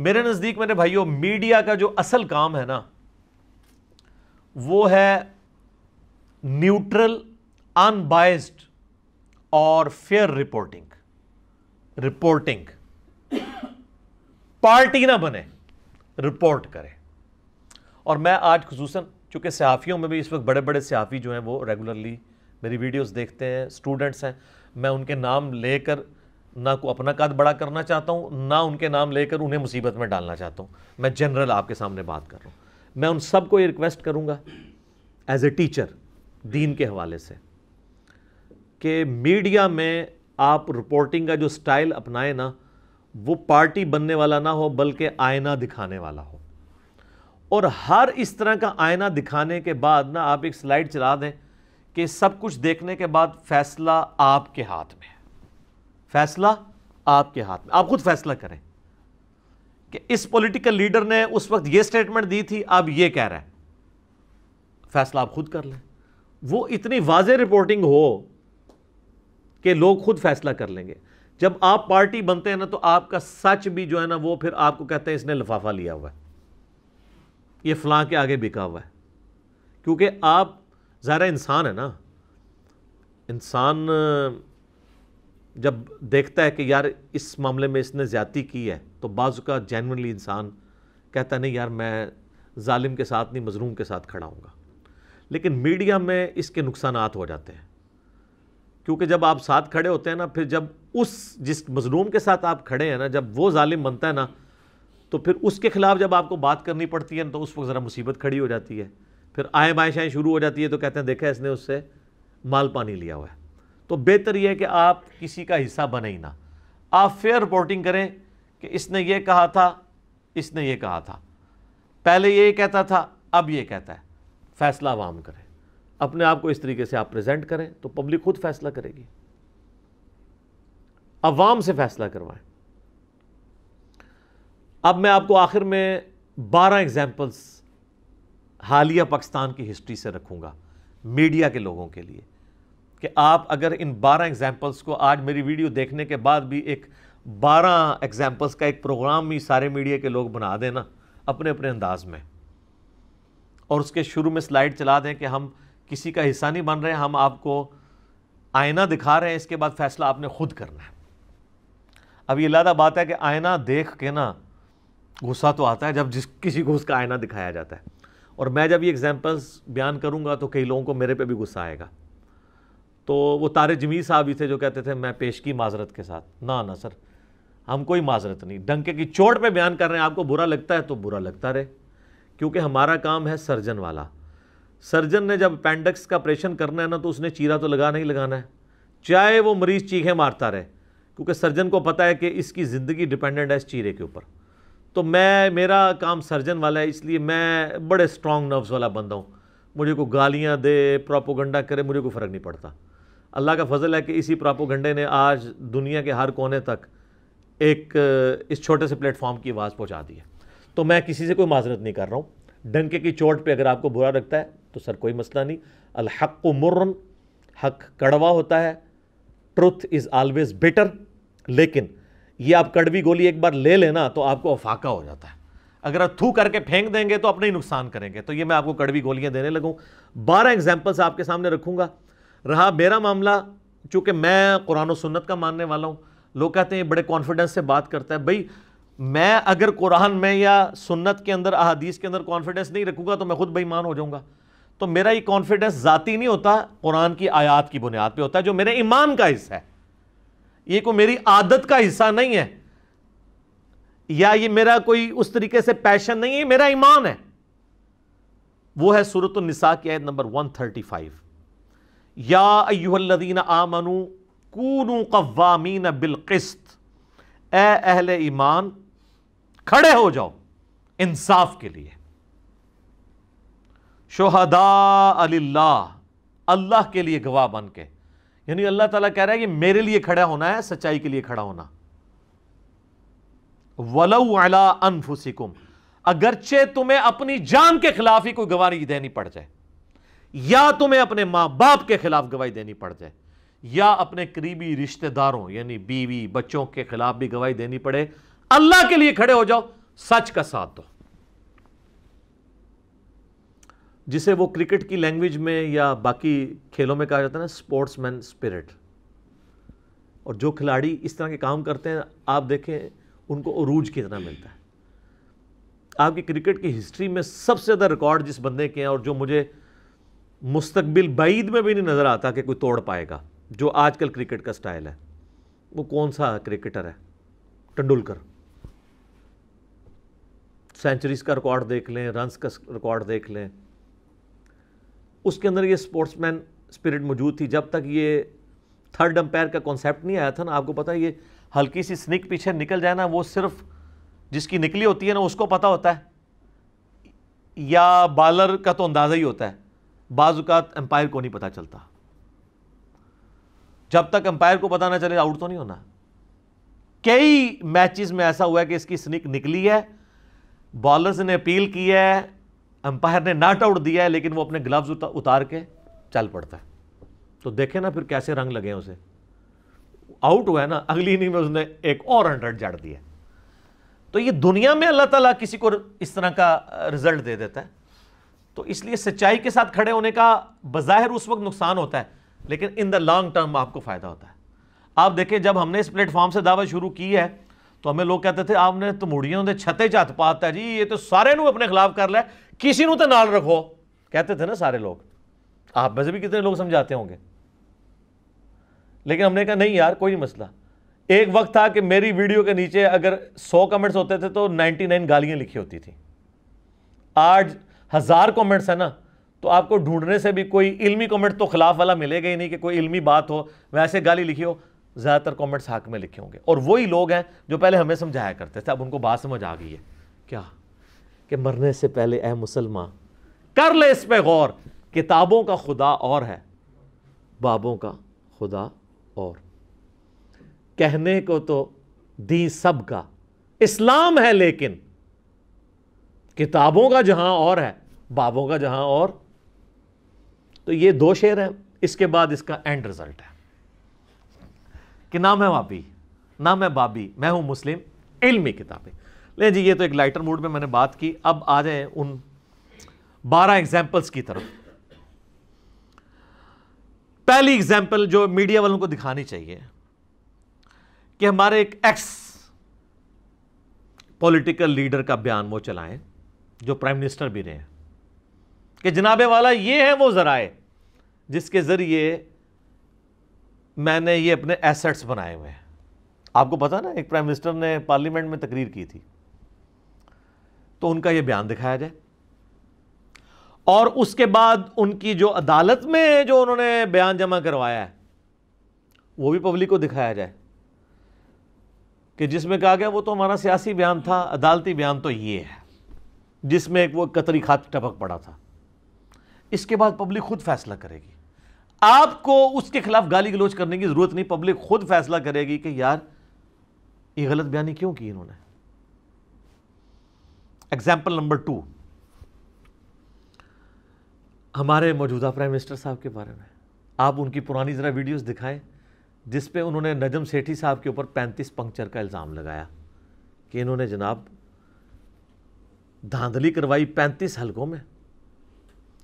मेरे नज़दीक मेरे भाइयों मीडिया का जो असल काम है ना वो है न्यूट्रल अनबायस्ड और फेयर रिपोर्टिंग रिपोर्टिंग पार्टी ना बने रिपोर्ट करें और मैं आज खसूस चूँकि सहाफ़ियों में भी इस वक्त बड़े बड़े सहाफ़ी जो हैं वो रेगुलरली मेरी वीडियोस देखते हैं स्टूडेंट्स हैं मैं उनके नाम लेकर ना को अपना कद बड़ा करना चाहता हूँ ना उनके नाम लेकर उन्हें मुसीबत में डालना चाहता हूँ मैं जनरल आपके सामने बात कर रहा हूँ मैं उन सबको ये रिक्वेस्ट करूँगा एज ए टीचर दीन के हवाले से कि मीडिया में आप रिपोर्टिंग का जो स्टाइल अपनाएं ना वो पार्टी बनने वाला ना हो बल्कि आयना दिखाने वाला हो और हर इस तरह का आयना दिखाने के बाद ना आप एक स्लाइड चला दें कि सब कुछ देखने के बाद फैसला आपके हाथ में है फैसला आपके हाथ में आप खुद फैसला करें कि इस पॉलिटिकल लीडर ने उस वक्त ये स्टेटमेंट दी थी अब ये कह रहा है फैसला आप खुद कर लें वो इतनी वाज रिपोर्टिंग हो कि लोग खुद फैसला कर लेंगे जब आप पार्टी बनते हैं ना तो आपका सच भी जो है ना वो फिर आपको कहते हैं इसने लिफाफा लिया हुआ है ये फलां के आगे बिका हुआ है क्योंकि आप ज्यादा इंसान है ना इंसान जब देखता है कि यार इस मामले में इसने ज़्यादती की है तो बाजू का जैनली इंसान कहता नहीं यार मैं ालिम के साथ नहीं मजलूम के साथ खड़ा हूँ लेकिन मीडिया में इसके नुकसान हो जाते हैं क्योंकि जब आप साथ खड़े होते हैं ना फिर जब उस जिस मजलूम के साथ आप खड़े हैं ना जब वो ालिम बनता है ना तो फिर उसके ख़िलाफ़ जब आपको बात करनी पड़ती है ना तो उस वक्त ज़रा मुसीबत खड़ी हो जाती है फिर आए बाएँ शुरू हो जाती है तो कहते हैं देखा इसने उससे माल पानी लिया हुआ है तो बेहतर यह कि आप किसी का हिस्सा बने ही ना आप फेयर रिपोर्टिंग करें कि इसने ये कहा था इसने ये कहा था पहले ये कहता था अब ये कहता है फैसला वाम करें अपने आप को इस तरीके से आप प्रेजेंट करें तो पब्लिक खुद फैसला करेगी अवाम से फैसला करवाएं अब मैं आपको आखिर में बारह एग्जाम्पल्स हालिया पाकिस्तान की हिस्ट्री से रखूंगा मीडिया के लोगों के लिए कि आप अगर इन 12 एग्जांपल्स को आज मेरी वीडियो देखने के बाद भी एक 12 एग्जांपल्स का एक प्रोग्राम ही सारे मीडिया के लोग बना देना अपने अपने अंदाज में और उसके शुरू में स्लाइड चला दें कि हम किसी का हिस्सा नहीं बन रहे हम आपको आयना दिखा रहे हैं इसके बाद फैसला आपने खुद करना है अब ये लादा बात है कि आयना देख के ना गुस्सा तो आता है जब जिस किसी को उसका आयना दिखाया जाता है और मैं जब ये एग्जांपल्स बयान करूँगा तो कई लोगों को मेरे पे भी गुस्सा आएगा तो वो तारे जमी साहब ही थे जो कहते थे मैं पेश की माजरत के साथ ना ना सर हम कोई माजरत नहीं डंके की चोट पे बयान कर रहे हैं आपको बुरा लगता है तो बुरा लगता रहे क्योंकि हमारा काम है सर्जन वाला सर्जन ने जब अपेंडिक्स का ऑपरेशन करना है ना तो उसने चीरा तो लगा नहीं लगाना है चाहे वो मरीज़ चीखें मारता रहे क्योंकि सर्जन को पता है कि इसकी ज़िंदगी डिपेंडेंट है इस चीरे के ऊपर तो मैं मेरा काम सर्जन वाला है इसलिए मैं बड़े स्ट्रॉन्ग नर्व्स वाला बंदा हूँ मुझे को गालियाँ दे प्रोपोगंडा करे मुझे कोई फ़र्क नहीं पड़ता अल्लाह का फजल है कि इसी प्रापो प्रापोगंडे ने आज दुनिया के हर कोने तक एक इस छोटे से प्लेटफॉर्म की आवाज़ पहुंचा दी है तो मैं किसी से कोई माजरत नहीं कर रहा हूं डंके की चोट पे अगर आपको बुरा लगता है तो सर कोई मसला नहीं अलहक मुर्रन हक कड़वा होता है ट्रुथ इज़ आलवेज़ बेटर लेकिन ये आप कड़वी गोली एक बार ले लेना तो आपको अफाका हो जाता है अगर आप थू करके फेंक देंगे तो अपना ही नुकसान करेंगे तो ये मैं आपको कड़वी गोलियाँ देने लगूँ बारह एग्जाम्पल्स आपके सामने रखूँगा रहा मेरा मामला चूंकि मैं कुरान सुन्नत का मानने वाला हूँ लोग कहते हैं बड़े कॉन्फिडेंस से बात करता है भाई मैं अगर कुरान में या सुन्नत के अंदर अहादीस के अंदर कॉन्फिडेंस नहीं रखूँगा तो मैं खुद बेईमान हो जाऊँगा तो मेरा ये कॉन्फिडेंस ज़ाती नहीं होता कुरान की आयात की बुनियाद पर होता है जो मेरे ईमान का हिस्सा है ये कोई मेरी आदत का हिस्सा नहीं है या ये मेरा कोई उस तरीके से पैशन नहीं है मेरा ईमान है वो है सूरत निसा की आयत नंबर 135 यादीन आमनु कूनु कवामीन बिलकस्त ए अहल ईमान खड़े हो जाओ इंसाफ के लिए शोहदा अल्लाह अल्लाह के लिए गवाह बन के यानी अल्लाह ताला कह रहा है कि मेरे लिए खड़ा होना है सच्चाई के लिए खड़ा होना वलऊ अला अनफुसिकुम अगरचे तुम्हें अपनी जान के खिलाफ ही कोई गवाही देनी पड़ जाए या तुम्हें अपने मां बाप के खिलाफ गवाही देनी पड़ जाए या अपने करीबी रिश्तेदारों यानी बीवी बच्चों के खिलाफ भी गवाही देनी पड़े अल्लाह के लिए खड़े हो जाओ सच का साथ दो जिसे वो क्रिकेट की लैंग्वेज में या बाकी खेलों में कहा जाता है ना स्पोर्ट्समैन स्पिरिट और जो खिलाड़ी इस तरह के काम करते हैं आप देखें उनको अरूज कितना मिलता है आपकी क्रिकेट की हिस्ट्री में सबसे ज़्यादा रिकॉर्ड जिस बंदे के हैं और जो मुझे मुस्तबिल बईद में भी नहीं नज़र आता कि कोई तोड़ पाएगा जो आजकल क्रिकेट का स्टाइल है वो कौन सा क्रिकेटर है तेंडुलकर सेंचुरीज का रिकॉर्ड देख लें रन्स का रिकॉर्ड देख लें उसके अंदर ये स्पोर्ट्समैन स्पिरिट मौजूद थी जब तक ये थर्ड अंपायर का कॉन्सेप्ट नहीं आया था ना आपको पता है ये हल्की सी स्निक पीछे निकल जाए ना वो सिर्फ जिसकी निकली होती है ना उसको पता होता है या बॉलर का तो अंदाज़ा ही होता है बाजुकात अंपायर को नहीं पता चलता जब तक अंपायर को पता ना चले आउट तो नहीं होना कई मैचेस में ऐसा हुआ है कि इसकी स्निक निकली है बॉलर्स ने अपील की है अंपायर ने नॉट आउट दिया है लेकिन वो अपने ग्लव्स उता, उतार के चल पड़ता है तो देखे ना फिर कैसे रंग लगे उसे आउट हुआ है ना अगली इनिंग में उसने एक और हंड्रेड जड़ दिया तो ये दुनिया में अल्लाह ताला किसी को इस तरह का रिजल्ट दे देता है तो इसलिए सच्चाई के साथ खड़े होने का बज़ाहिर उस वक्त नुकसान होता है लेकिन इन द लॉन्ग टर्म आपको फ़ायदा होता है आप देखें जब हमने इस प्लेटफॉर्म से दावा शुरू की है तो हमें लोग कहते थे आपने तो मुड़ियों के छते च हथ पाता जी ये तो सारे अपने खिलाफ कर लिया किसी तो नाल रखो कहते थे ना सारे लोग आप में से भी कितने लोग समझाते होंगे लेकिन हमने कहा नहीं यार कोई नहीं मसला एक वक्त था कि मेरी वीडियो के नीचे अगर 100 कमेंट्स होते थे तो 99 गालियां लिखी होती थी आज हज़ार कमेंट्स हैं ना तो आपको ढूंढने से भी कोई इल्मी कमेंट तो खिलाफ वाला मिलेगा ही नहीं कि कोई इल्मी बात हो वैसे गाली लिखी हो ज़्यादातर कमेंट्स हक में लिखे होंगे और वही लोग हैं जो पहले हमें समझाया करते थे अब उनको बात समझ आ गई है क्या कि मरने से पहले ए मुसलमान कर ले इस पर गौर किताबों का खुदा और है बाबों का खुदा और कहने को तो दी सब का इस्लाम है लेकिन किताबों का जहां और है बाबों का जहां और तो ये दो शेर हैं इसके बाद इसका एंड रिजल्ट है कि ना मैं बाबी ना मैं बाबी मैं हूं मुस्लिम इल्मी किताबें ले जी ये तो एक लाइटर मूड में मैंने बात की अब आ जाए उन बारह एग्जाम्पल्स की तरफ पहली एग्जाम्पल जो मीडिया वालों को दिखानी चाहिए कि हमारे एक एक्स पॉलिटिकल लीडर का बयान वो चलाएं जो प्राइम मिनिस्टर भी रहे हैं कि जनाबे वाला ये है वो ज़राए जिसके ज़रिए मैंने ये अपने एसेट्स बनाए हुए हैं आपको पता ना एक प्राइम मिनिस्टर ने पार्लियामेंट में तकरीर की थी तो उनका ये बयान दिखाया जाए और उसके बाद उनकी जो अदालत में जो उन्होंने बयान जमा करवाया है वो भी पब्लिक को दिखाया जाए कि जिसमें कहा गया वो तो हमारा सियासी बयान था अदालती बयान तो ये है जिसमें एक वो कतरी खात टपक पड़ा था इसके बाद पब्लिक खुद फैसला करेगी आपको उसके खिलाफ गाली गलोच करने की ज़रूरत नहीं पब्लिक खुद फैसला करेगी कि यार ये गलत बयानी क्यों की इन्होंने एग्जाम्पल नंबर टू हमारे मौजूदा प्राइम मिनिस्टर साहब के बारे में आप उनकी पुरानी ज़रा वीडियोस दिखाएं जिस पे उन्होंने नजम सेठी साहब के ऊपर 35 पंक्चर का इल्ज़ाम लगाया कि इन्होंने जनाब धांधली करवाई पैंतीस हलकों में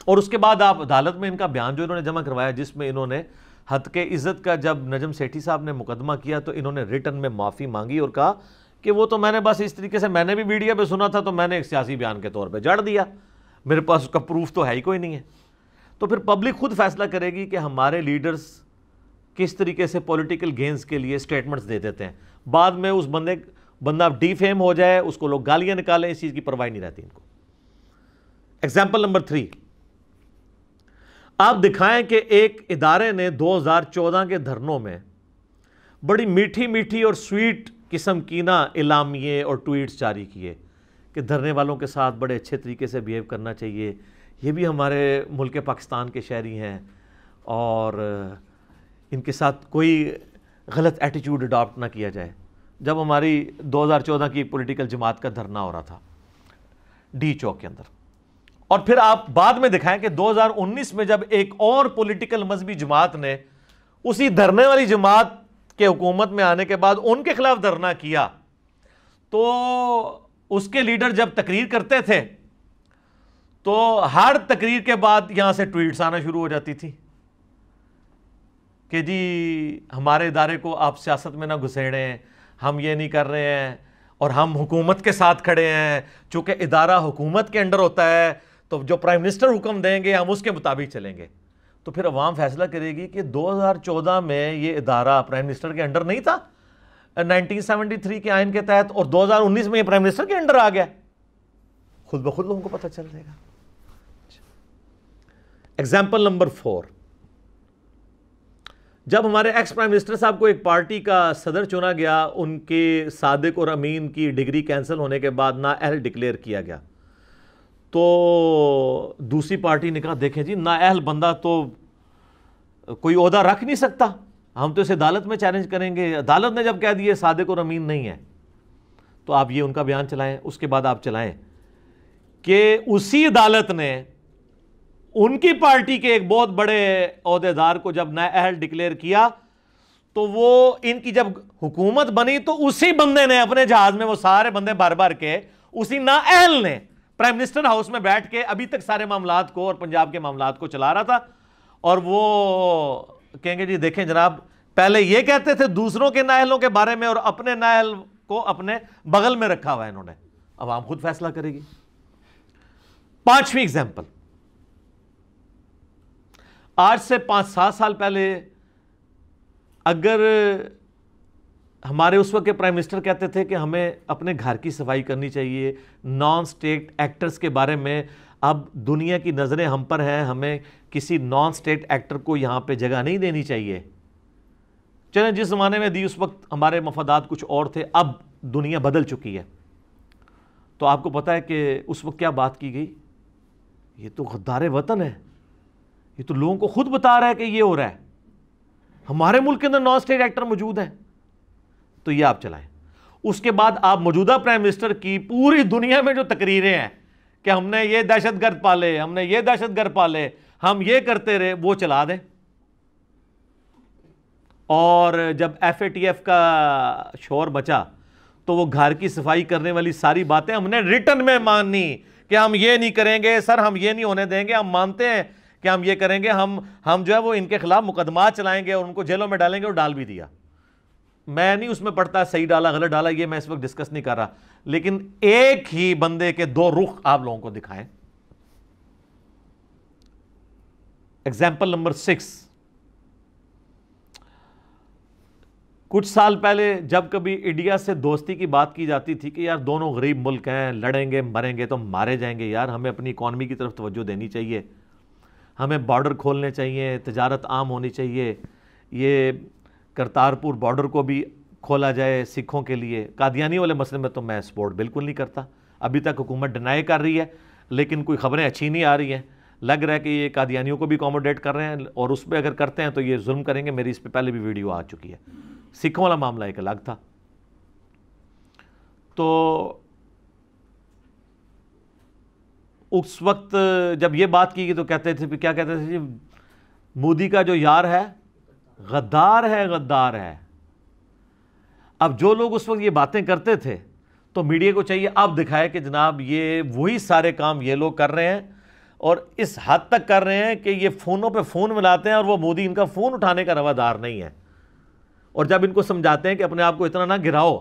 और उसके बाद आप अदालत में इनका बयान जो इन्होंने जमा करवाया जिसमें इन्होंने हद के इज़्ज़त का जब नजम सेठी साहब ने मुकदमा किया तो इन्होंने रिटर्न में माफ़ी मांगी और कहा कि वो तो मैंने बस इस तरीके से मैंने भी मीडिया पे सुना था तो मैंने एक सियासी बयान के तौर पे जड़ दिया मेरे पास उसका प्रूफ तो है ही कोई नहीं है तो फिर पब्लिक खुद फैसला करेगी कि हमारे लीडर्स किस तरीके से पॉलिटिकल गेंस के लिए स्टेटमेंट्स दे देते हैं बाद में उस बंदे बंदा डीफेम हो जाए उसको लोग गालियां निकालें इस चीज़ की परवाही नहीं रहती इनको एग्जाम्पल नंबर थ्री आप दिखाएं कि एक इदारे ने 2014 के धरनों में बड़ी मीठी मीठी और स्वीट किस्म की ना इलामिए और ट्वीट्स जारी किए कि धरने वालों के साथ बड़े अच्छे तरीके से बिहेव करना चाहिए ये भी हमारे मुल्क पाकिस्तान के शहरी हैं और इनके साथ कोई गलत एटीट्यूड अडॉप्ट ना किया जाए जब हमारी 2014 की पॉलिटिकल जमात का धरना हो रहा था डी चौक के अंदर और फिर आप बाद में दिखाएं कि 2019 में जब एक और पॉलिटिकल मजहबी जमात ने उसी धरने वाली जमात के हुकूमत में आने के बाद उनके खिलाफ धरना किया तो उसके लीडर जब तकरीर करते थे तो हर तकरीर के बाद यहां से ट्वीट्स आना शुरू हो जाती थी कि जी हमारे इदारे को आप सियासत में ना घुसेड़ें हम ये नहीं कर रहे हैं और हम हुकूमत के साथ खड़े हैं चूंकि इदारा हुकूमत के अंडर होता है तो जो प्राइम मिनिस्टर हुक्म देंगे हम उसके मुताबिक चलेंगे तो फिर अवाम फैसला करेगी कि 2014 में ये इदारा प्राइम मिनिस्टर के अंडर नहीं था 1973 के आयन के तहत और 2019 में ये प्राइम मिनिस्टर के अंडर आ गया खुद ब खुद लोगों को पता चल जाएगा एग्जाम्पल नंबर फोर जब हमारे एक्स प्राइम मिनिस्टर साहब को एक पार्टी का सदर चुना गया उनके सादिक और अमीन की डिग्री कैंसिल होने के बाद ना अहल डिक्लेयर किया गया तो दूसरी पार्टी ने कहा देखें जी ना अहल बंदा तो कोई अहदा रख नहीं सकता हम तो इसे अदालत में चैलेंज करेंगे अदालत ने जब कह दिए सादिक और अमीन नहीं है तो आप ये उनका बयान चलाएं उसके बाद आप चलाएं कि उसी अदालत ने उनकी पार्टी के एक बहुत बड़े अहदेदार को जब नया अहल डिक्लेयर किया तो वो इनकी जब हुकूमत बनी तो उसी बंदे ने अपने जहाज में वो सारे बंदे भर भर के उसी ना अहल ने प्राइम मिनिस्टर हाउस में बैठ के अभी तक सारे मामला को और पंजाब के मामला को चला रहा था और वो कहेंगे जी देखें जनाब पहले ये कहते थे दूसरों के नाहलों के बारे में और अपने नाहल को अपने बगल में रखा हुआ है इन्होंने अब आम खुद फैसला करेगी पांचवी एग्जाम्पल आज से पाँच सात साल पहले अगर हमारे उस वक्त के प्राइम मिनिस्टर कहते थे कि हमें अपने घर की सफाई करनी चाहिए नॉन स्टेट एक्टर्स के बारे में अब दुनिया की नज़रें हम पर हैं हमें किसी नॉन स्टेट एक्टर को यहाँ पे जगह नहीं देनी चाहिए चलें जिस ज़माने में दी उस वक्त हमारे मफादात कुछ और थे अब दुनिया बदल चुकी है तो आपको पता है कि उस वक्त क्या बात की गई ये तो गद्दार वतन है ये तो लोगों को खुद बता रहा है कि ये हो रहा है हमारे मुल्क के अंदर नॉन स्टेट एक्टर मौजूद है तो ये आप चलाएं उसके बाद आप मौजूदा प्राइम मिनिस्टर की पूरी दुनिया में जो तकरीरें हैं कि हमने ये दहशत गर्द पाले हमने ये दहशत गर्द पाले हम ये करते रहे वो चला दें और जब एफ ए टी एफ का शोर बचा तो वो घर की सफाई करने वाली सारी बातें हमने रिटर्न में माननी कि हम ये नहीं करेंगे सर हम ये नहीं होने देंगे हम मानते हैं कि हम ये करेंगे हम हम जो है वो इनके खिलाफ मुकदमा चलाएंगे और उनको जेलों में डालेंगे और डाल भी दिया मैं नहीं उसमें पढ़ता सही डाला गलत डाला ये मैं इस वक्त डिस्कस नहीं कर रहा लेकिन एक ही बंदे के दो रुख आप लोगों को दिखाएं एग्जाम्पल नंबर सिक्स कुछ साल पहले जब कभी इंडिया से दोस्ती की बात की जाती थी कि यार दोनों गरीब मुल्क हैं लड़ेंगे मरेंगे तो मारे जाएंगे यार हमें अपनी इकॉनमी की तरफ तवज्जो देनी चाहिए हमें बॉर्डर खोलने चाहिए तजारत आम होनी चाहिए ये करतारपुर बॉर्डर को भी खोला जाए सिखों के लिए कादियानी वाले मसले में तो मैं सपोर्ट बिल्कुल नहीं करता अभी तक हुकूमत डिनाई कर रही है लेकिन कोई ख़बरें अच्छी नहीं आ रही हैं लग रहा है कि ये कादियानियों को भी अकोमोडेट कर रहे हैं और उस पर अगर करते हैं तो ये जुल्म करेंगे मेरी इस पर पहले भी वीडियो आ चुकी है सिखों वाला मामला एक अलग था तो उस वक्त जब ये बात की गई तो कहते थे क्या कहते थे जी मोदी का जो यार है गद्दार है गद्दार है अब जो लोग उस वक्त ये बातें करते थे तो मीडिया को चाहिए अब दिखाए कि जनाब ये वही सारे काम ये लोग कर रहे हैं और इस हद तक कर रहे हैं कि ये फ़ोनों पे फ़ोन मिलाते हैं और वो मोदी इनका फ़ोन उठाने का रवादार नहीं है और जब इनको समझाते हैं कि अपने आप को इतना ना गिराओ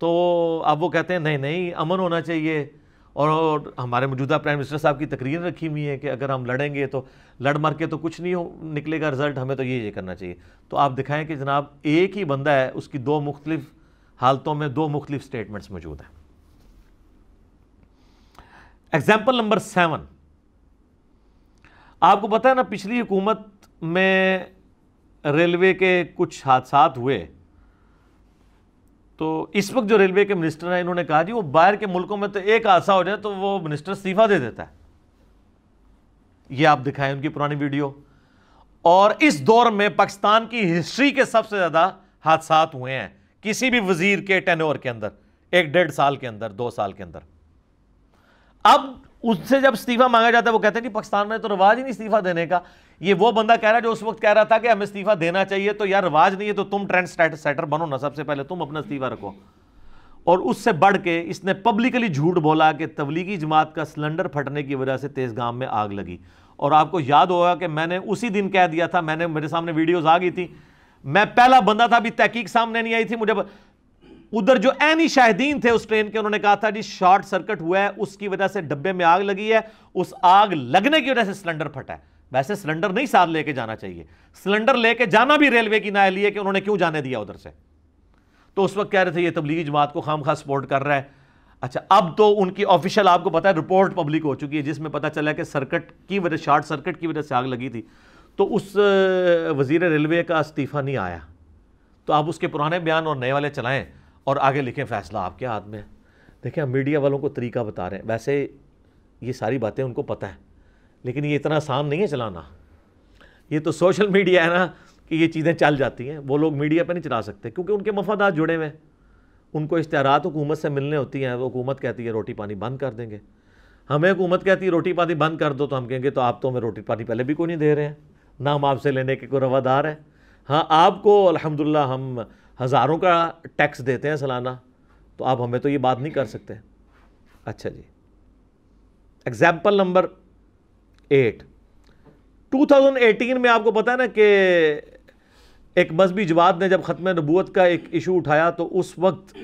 तो अब वो कहते हैं नहीं नहीं अमन होना चाहिए और हमारे मौजूदा प्राइम मिनिस्टर साहब की तकरीर रखी हुई है कि अगर हम लड़ेंगे तो लड़ मर के तो कुछ नहीं हो निकलेगा रिजल्ट हमें तो ये ये करना चाहिए तो आप दिखाएं कि जनाब एक ही बंदा है उसकी दो मुख्तलिफ हालतों में दो मुख्तलिफ स्टेटमेंट्स मौजूद हैं एग्जाम्पल नंबर सेवन आपको पता है ना पिछली हुकूमत में रेलवे के कुछ हादसा हुए तो इस वक्त जो रेलवे के मिनिस्टर हैं इन्होंने कहा जी वो बाहर के मुल्कों में तो एक आशा हो जाए तो वो मिनिस्टर इस्तीफा दे देता है ये आप दिखाएं उनकी पुरानी वीडियो और इस दौर में पाकिस्तान की हिस्ट्री के सबसे ज़्यादा हादसा हुए हैं किसी भी वजीर के टेनोर के अंदर एक डेढ़ साल के अंदर दो साल के अंदर अब उससे जब इस्तीफा मांगा जाता है वो कहते हैं कि पाकिस्तान में तो रिवाज ही नहीं इस्तीफा देने का ये वो बंदा कह रहा है जो उस वक्त कह रहा था कि हमें इस्तीफा देना चाहिए तो यार रवाज नहीं है तो तुम ट्रेंड सेटर बनो ना सबसे पहले तुम अपना इस्तीफा रखो और उससे बढ़ के इसने पब्लिकली झूठ बोला कि तबलीगी जमात का सिलेंडर फटने की वजह से तेज गांव में आग लगी और आपको याद होगा कि मैंने उसी दिन कह दिया था मैंने मेरे सामने वीडियोज़ आ गई थी मैं पहला बंदा था अभी तहकीक सामने नहीं आई थी मुझे उधर जो एनी शाहिदीन थे उस ट्रेन के उन्होंने कहा था जी शॉर्ट सर्किट हुआ है उसकी वजह से डब्बे में आग लगी है उस आग लगने की वजह से सिलेंडर फटा है वैसे सिलेंडर नहीं साथ लेके जाना चाहिए सिलेंडर लेके जाना भी रेलवे की ना है कि उन्होंने क्यों जाने दिया उधर से तो उस वक्त कह रहे थे ये तबलीगी जमात को खाम खास सपोर्ट कर रहा है अच्छा अब तो उनकी ऑफिशियल आपको पता है रिपोर्ट पब्लिक हो चुकी है जिसमें पता चला कि सर्किट की वजह शॉर्ट सर्किट की वजह से आग लगी थी तो उस वजीर रेलवे का इस्तीफ़ा नहीं आया तो आप उसके पुराने बयान और नए वाले चलाएं और आगे लिखें फैसला आपके हाथ में देखें हम मीडिया वालों को तरीका बता रहे हैं वैसे ये सारी बातें उनको पता है लेकिन ये इतना आसान नहीं है चलाना ये तो सोशल मीडिया है ना कि ये चीज़ें चल जाती हैं वो लोग मीडिया पर नहीं चला सकते क्योंकि उनके मफादात जुड़े हुए हैं उनको इश्तारात हुकूमत से मिलने होती हैं वो हुकूमत कहती है रोटी पानी बंद कर देंगे हमें हुकूमत कहती है रोटी पानी बंद कर दो तो हम कहेंगे तो आप तो हमें रोटी पानी पहले भी कोई नहीं दे रहे हैं ना हम आपसे लेने के कोई रवादार है हाँ आपको अलहमदिल्ला हम हज़ारों का टैक्स देते हैं सालाना तो आप हमें तो ये बात नहीं कर सकते अच्छा जी एग्ज़ाम्पल नंबर एट 2018 में आपको पता है ना कि एक मजहबी जवाब ने जब ख़त्म नबूत का एक इशू उठाया तो उस वक्त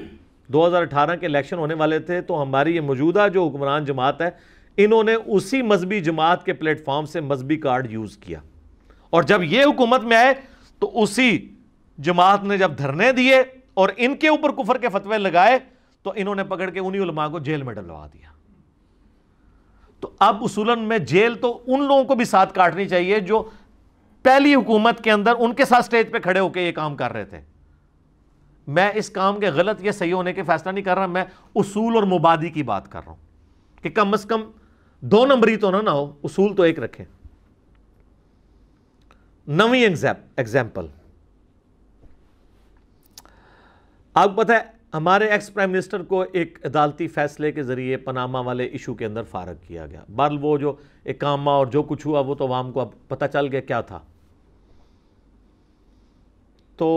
2018 के इलेक्शन होने वाले थे तो हमारी ये मौजूदा जो हुक्मरान जमात है इन्होंने उसी मजहबी जमात के प्लेटफॉर्म से मजहबी कार्ड यूज़ किया और जब ये हुकूमत में आए तो उसी जमात ने जब धरने दिए और इनके ऊपर कुफर के फतवे लगाए तो इन्होंने पकड़ के उन्हीं उलमा को जेल में डलवा दिया तो अब उसूलन में जेल तो उन लोगों को भी साथ काटनी चाहिए जो पहली हुकूमत के अंदर उनके साथ स्टेज पे खड़े होकर ये काम कर रहे थे मैं इस काम के गलत या सही होने के फैसला नहीं कर रहा मैं उसूल और मुबादी की बात कर रहा हूं कि कम अज़ कम दो नंबरी तो ना ना हो उसूल तो एक रखें नवी एग्जाम्पल आपको पता है हमारे एक्स प्राइम मिनिस्टर को एक अदालती फैसले के ज़रिए पनामा वाले इशू के अंदर फारग किया गया बहरल वो जो इकामा और जो कुछ हुआ वो तो आवाम को अब पता चल गया क्या था तो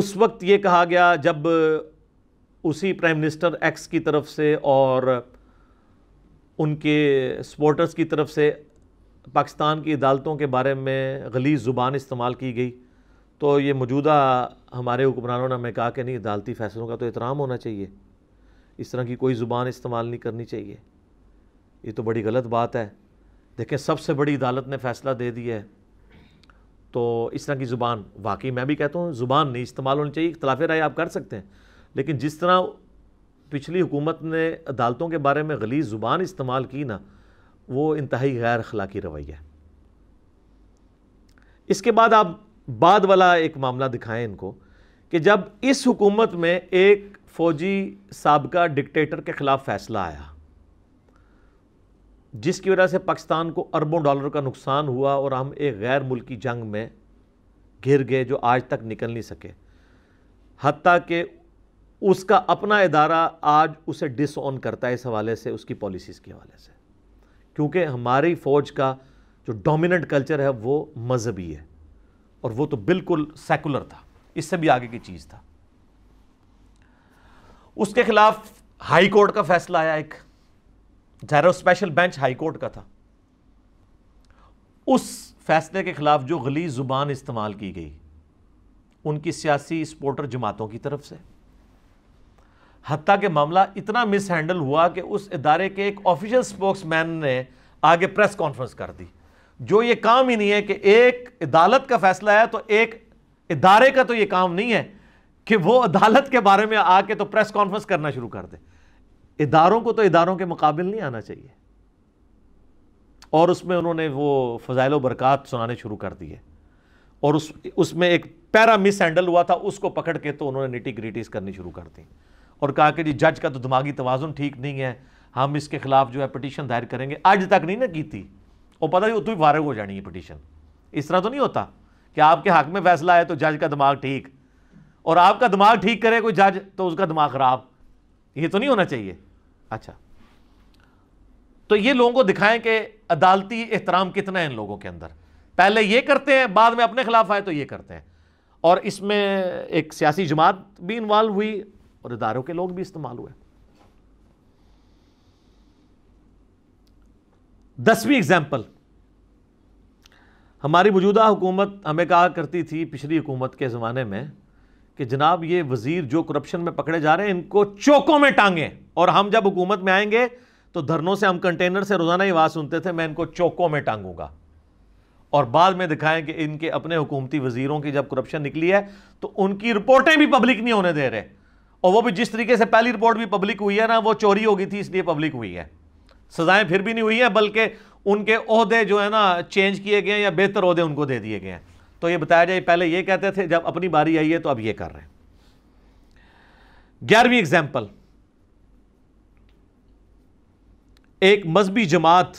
उस वक्त ये कहा गया जब उसी प्राइम मिनिस्टर एक्स की तरफ से और उनके सपोर्टर्स की तरफ से पाकिस्तान की अदालतों के बारे में गली ज़ुबान इस्तेमाल की गई तो ये मौजूदा हमारे हुक्मरानों ने हमें कहा कि नहीं अदालती फ़ैसलों का तो एहतराम होना चाहिए इस तरह की कोई ज़ुबान इस्तेमाल नहीं करनी चाहिए ये तो बड़ी गलत बात है देखें सबसे बड़ी अदालत ने फ़ैसला दे दिया है तो इस तरह की ज़ुबान वाकई मैं भी कहता हूँ ज़ुबान नहीं इस्तेमाल होनी चाहिए इख्तलाफ राय आप कर सकते हैं लेकिन जिस तरह पिछली हुकूमत ने अदालतों के बारे में गली ज़ुबान इस्तेमाल की ना वो इंतहाई गैर अखलाकी रवैया है इसके बाद आप बाद वाला एक मामला दिखाएं इनको कि जब इस हुकूमत में एक फ़ौजी सबका डिक्टेटर के ख़िलाफ़ फ़ैसला आया जिसकी वजह से पाकिस्तान को अरबों डॉलर का नुकसान हुआ और हम एक गैर मुल्की जंग में घिर गए जो आज तक निकल नहीं सके हती कि उसका अपना इदारा आज उसे डिसऑन करता है इस हवाले से उसकी पॉलिसीज़ के हवाले से क्योंकि हमारी फ़ौज का जो डोमिनेंट कल्चर है वो मजहबी है और वो तो बिल्कुल सेकुलर था इससे भी आगे की चीज़ था उसके खिलाफ हाई कोर्ट का फैसला आया एक जहरा स्पेशल बेंच हाई कोर्ट का था उस फैसले के खिलाफ जो गली ज़ुबान इस्तेमाल की गई उनकी सियासी स्पोर्टर जमातों की तरफ से हती के मामला इतना मिस हैंडल हुआ कि उस इदारे के एक ऑफिशियल स्पोक्समैन ने आगे प्रेस कॉन्फ्रेंस कर दी जो ये काम ही नहीं है कि एक अदालत का फैसला है तो एक इदारे का तो ये काम नहीं है कि वो अदालत के बारे में आके तो प्रेस कॉन्फ्रेंस करना शुरू कर दे इदारों को तो इदारों के मुकाबले नहीं आना चाहिए और उसमें उन्होंने वो फजाइल बरक़ात सुनाने शुरू कर दिए और उस उसमें एक पैरा मिस हैंडल हुआ था उसको पकड़ के तो उन्होंने निटी ग्रिटीज़ करनी शुरू कर दी और कहा कि जी जज का तो दिमागी तोज़ुन ठीक नहीं है हम इसके खिलाफ जो है पटिशन दायर करेंगे आज तक नहीं ना की थी और पता नहीं तो ही वारग हो जानी है पिटिशन इस तरह तो नहीं होता कि आपके हक में फैसला आए तो जज का दिमाग ठीक और आपका दिमाग ठीक करे कोई जज तो उसका दिमाग ख़राब ये तो नहीं होना चाहिए अच्छा तो ये लोगों को दिखाएं कि अदालती एहतराम कितना है इन लोगों के अंदर पहले ये करते हैं बाद में अपने खिलाफ आए तो ये करते हैं और इसमें एक सियासी जमात भी इन्वॉल्व हुई और इदारों के लोग भी इस्तेमाल हुए दसवीं एग्जाम्पल हमारी मौजूदा हुकूमत हमें कहा करती थी पिछली हुकूमत के ज़माने में कि जनाब ये वज़ीर जो करप्शन में पकड़े जा रहे हैं इनको चौकों में टांगें और हम जब हुकूमत में आएंगे तो धरनों से हम कंटेनर से रोज़ाना ही आवाज़ सुनते थे मैं इनको चौकों में टांगूंगा और बाद में दिखाएं कि इनके अपने हुकूमती वज़ीरों की जब करप्शन निकली है तो उनकी रिपोर्टें भी पब्लिक नहीं होने दे रहे और वो भी जिस तरीके से पहली रिपोर्ट भी पब्लिक हुई है ना वो चोरी हो गई थी इसलिए पब्लिक हुई है सजाएं फिर भी नहीं हुई हैं बल्कि उनके अहदे जो है ना चेंज किए गए हैं या बेहतर अहदे उनको दे दिए गए हैं तो ये बताया जाए पहले ये कहते थे जब अपनी बारी आई है तो अब ये कर रहे हैं ग्यारहवीं एग्जाम्पल एक मजहबी जमात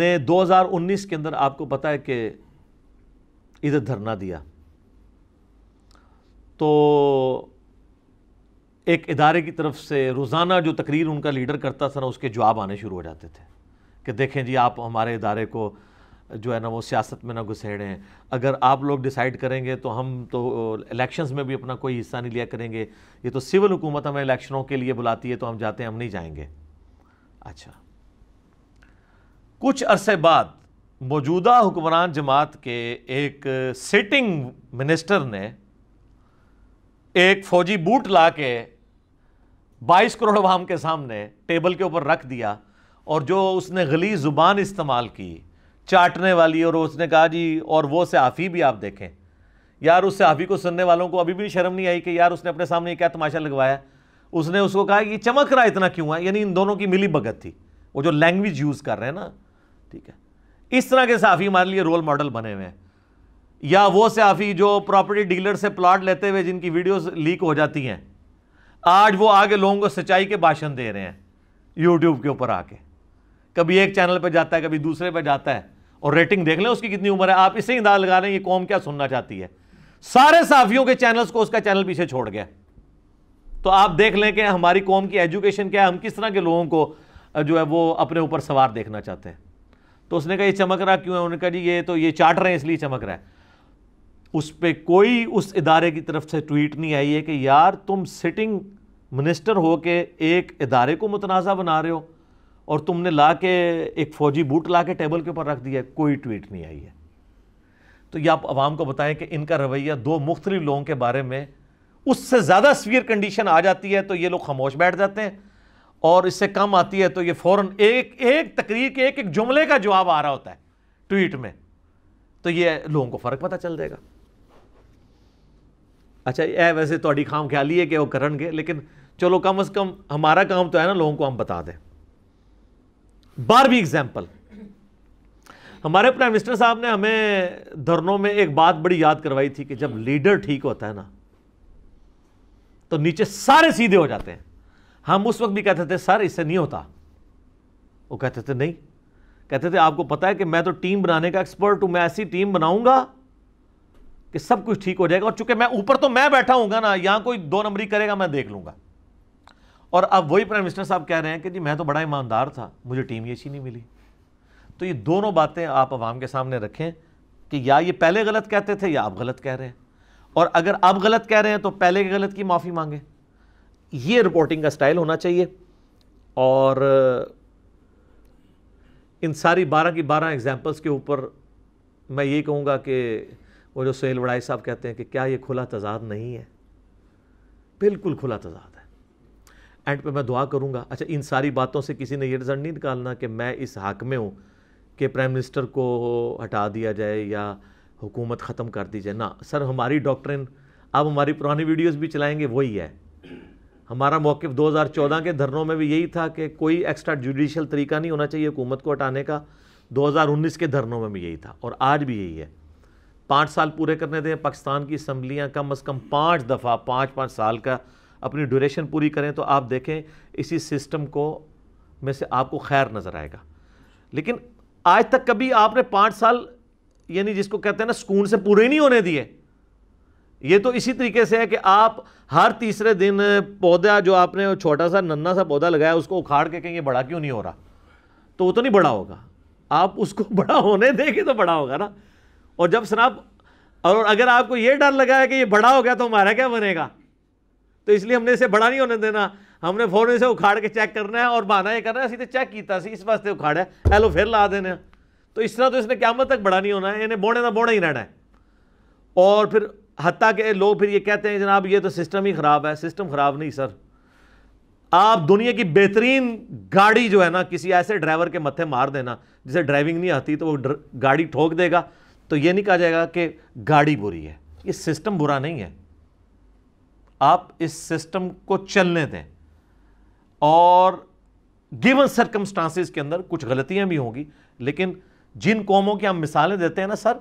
ने 2019 के अंदर आपको पता है कि इधर धरना दिया तो एक इदारे की तरफ से रोज़ाना जो तकरीर उनका लीडर करता था ना उसके जवाब आने शुरू हो जाते थे कि देखें जी आप हमारे इदारे को जो है ना वो सियासत में ना घुसेड़ें अगर आप लोग डिसाइड करेंगे तो हम तो इलेक्शंस में भी अपना कोई हिस्सा नहीं लिया करेंगे ये तो सिविल हुकूमत हमें इलेक्शनों के लिए बुलाती है तो हम जाते हैं हम नहीं जाएंगे अच्छा कुछ अरसे बाद मौजूदा हुक्मरान जमात के एक सिटिंग मिनिस्टर ने एक फ़ौजी बूट ला के 22 करोड़ अवाम के सामने टेबल के ऊपर रख दिया और जो उसने गली ज़ुबान इस्तेमाल की चाटने वाली और उसने कहा जी और वो सहाफ़ी भी आप देखें यार उस सहाफ़ी को सुनने वालों को अभी भी शर्म नहीं आई कि यार उसने अपने सामने क्या तमाशा लगवाया उसने उसको कहा कि चमक रहा इतना क्यों है यानी इन दोनों की मिली भगत थी वो जो लैंग्वेज यूज़ कर रहे हैं ना ठीक है इस तरह के सहाफ़ी हमारे लिए रोल मॉडल बने हुए हैं या वो सहाफ़ी जो प्रॉपर्टी डीलर से प्लाट लेते हुए जिनकी वीडियोज़ लीक हो जाती हैं आज वो आगे लोगों को सच्चाई के भाषण दे रहे हैं यूट्यूब के ऊपर आके कभी एक चैनल पर जाता है कभी दूसरे पर जाता है और रेटिंग देख लें उसकी कितनी उम्र है आप इसे अंदाज लगा रहे हैं कि कौम क्या सुनना चाहती है सारे साफियों के चैनल्स को उसका चैनल पीछे छोड़ गया तो आप देख लें कि हमारी कौम की एजुकेशन क्या है हम किस तरह के लोगों को जो है वो अपने ऊपर सवार देखना चाहते हैं तो उसने कहा यह चमक रहा क्यों है उन्होंने कहा जी ये तो ये चाट रहे हैं इसलिए चमक रहा है उस पर कोई उस इदारे की तरफ से ट्वीट नहीं आई है कि यार तुम सिटिंग मिनिस्टर हो के एक इदारे को मुतनाज़ा बना रहे हो और तुमने ला के एक फ़ौजी बूट ला के टेबल के ऊपर रख दिया कोई ट्वीट नहीं आई है तो ये आप आवाम को बताएं कि इनका रवैया दो मुख्तलि लोगों के बारे में उससे ज़्यादा स्वीर कंडीशन आ जाती है तो ये लोग खामोश बैठ जाते हैं और इससे कम आती है तो ये फ़ौर एक एक तकरीर के एक एक जुमले का जवाब आ रहा होता है ट्वीट में तो ये लोगों को फ़र्क पता चल जाएगा अच्छा यह वैसे थोड़ी खाम ख्याली है कि वो करेंगे लेकिन चलो कम अज कम हमारा काम तो है ना लोगों को हम बता दें भी एग्जाम्पल हमारे प्राइम मिनिस्टर साहब ने हमें धरनों में एक बात बड़ी याद करवाई थी कि जब लीडर ठीक होता है ना तो नीचे सारे सीधे हो जाते हैं हम उस वक्त भी कहते थे सर इससे नहीं होता वो कहते थे नहीं कहते थे आपको पता है कि मैं तो टीम बनाने का एक्सपर्ट हूं मैं ऐसी टीम बनाऊंगा कि सब कुछ ठीक हो जाएगा और चूंकि मैं ऊपर तो मैं बैठा हूँ ना यहाँ कोई दो नंबरी करेगा मैं देख लूँगा और अब वही प्राइम मिनिस्टर साहब कह रहे हैं कि जी मैं तो बड़ा ईमानदार था मुझे टीम ये अच्छी नहीं मिली तो ये दोनों बातें आप आवाम के सामने रखें कि या ये पहले गलत कहते थे या आप गलत कह रहे हैं और अगर आप गलत कह रहे हैं तो पहले के गलत की माफ़ी मांगें ये रिपोर्टिंग का स्टाइल होना चाहिए और इन सारी बारह की बारह एग्जाम्पल्स के ऊपर मैं ये कहूँगा कि वो जो सहेल वड़ाई साहब कहते हैं कि क्या ये खुला तजाद नहीं है बिल्कुल खुला तजाद है एंड पे मैं दुआ करूँगा अच्छा इन सारी बातों से किसी ने ये रिजल्ट नहीं निकालना कि मैं इस हक में हूँ कि प्राइम मिनिस्टर को हटा दिया जाए या हुकूमत ख़त्म कर दी जाए ना सर हमारी डॉक्ट्रिन आप हमारी पुरानी वीडियोस भी चलाएंगे वही है हमारा मौक़ 2014 के धरनों में भी यही था कि कोई एक्स्ट्रा जुडिशल तरीका नहीं होना चाहिए हुकूमत को हटाने का 2019 के धरनों में भी यही था और आज भी यही है पाँच साल पूरे करने दें पाकिस्तान की असम्बलियाँ कम अज़ कम पाँच दफ़ा पाँच पाँच साल का अपनी ड्यूरेशन पूरी करें तो आप देखें इसी सिस्टम को में से आपको खैर नज़र आएगा लेकिन आज तक कभी आपने पाँच साल यानी जिसको कहते हैं ना सुकून से पूरे नहीं होने दिए ये तो इसी तरीके से है कि आप हर तीसरे दिन पौधा जो आपने छोटा सा नन्ना सा पौधा लगाया उसको उखाड़ के ये बड़ा क्यों नहीं हो रहा तो वो तो नहीं बड़ा होगा आप उसको बड़ा होने देंगे तो बड़ा होगा ना और जब शराब और अगर आपको ये डर लगा है कि ये बड़ा हो गया तो हमारा क्या बनेगा तो इसलिए हमने इसे बड़ा नहीं होने देना हमने फोन से उखाड़ के चेक करना है और बहाना ये करना है सीधे चेक किया इस वास्ते उखाड़ा है एलो फिर ला देना तो इस तरह तो इसने क्यामत तक बड़ा नहीं होना है इन्हें बोने ना बोना ही रहना है और फिर हती के लोग फिर ये कहते हैं जनाब ये तो सिस्टम ही ख़राब है सिस्टम ख़राब नहीं सर आप दुनिया की बेहतरीन गाड़ी जो है ना किसी ऐसे ड्राइवर के मत्थे मार देना जिसे ड्राइविंग नहीं आती तो वो गाड़ी ठोक देगा तो ये नहीं कहा जाएगा कि गाड़ी बुरी है ये सिस्टम बुरा नहीं है आप इस सिस्टम को चलने दें और गिवन सर्कमस्टांसिस के अंदर कुछ गलतियां भी होंगी लेकिन जिन कौमों की हम मिसालें देते हैं ना सर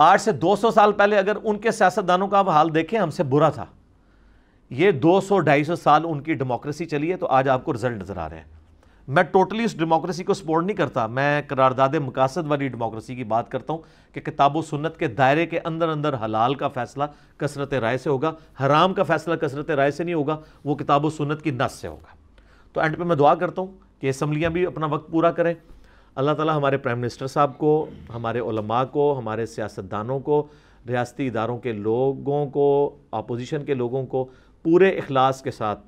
आज से 200 साल पहले अगर उनके सियासतदानों का आप हाल देखें हमसे बुरा था ये 200-250 साल उनकी डेमोक्रेसी चली है तो आज आपको रिजल्ट नज़र आ रहे हैं मैं टोटली इस डेमोक्रेसी को सपोर्ट नहीं करता मैं करारदाद मकासद वाली डेमोक्रेसी की बात करता हूँ कि किताब सुन्नत के दायरे के अंदर अंदर हलाल का फैसला कसरत राय से होगा हराम का फैसला कसरत राय से नहीं होगा वो किताब सुन्नत की नस से होगा तो एंड पे मैं दुआ करता हूँ कि असम्बलियाँ भी अपना वक्त पूरा करें अल्लाह ताला हमारे प्राइम मिनिस्टर साहब को हमारे उलमा को हमारे सियासतदानों को रियाती इदारों के लोगों को अपोजिशन के लोगों को पूरे अखलास के साथ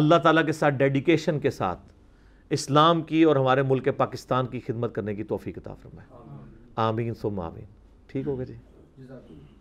अल्लाह ताला के साथ डेडिकेशन के साथ इस्लाम की और हमारे मुल्क पाकिस्तान की खिदमत करने की तोफ़ी किताब फरमाए आमीन सुम मामीन ठीक होगा जी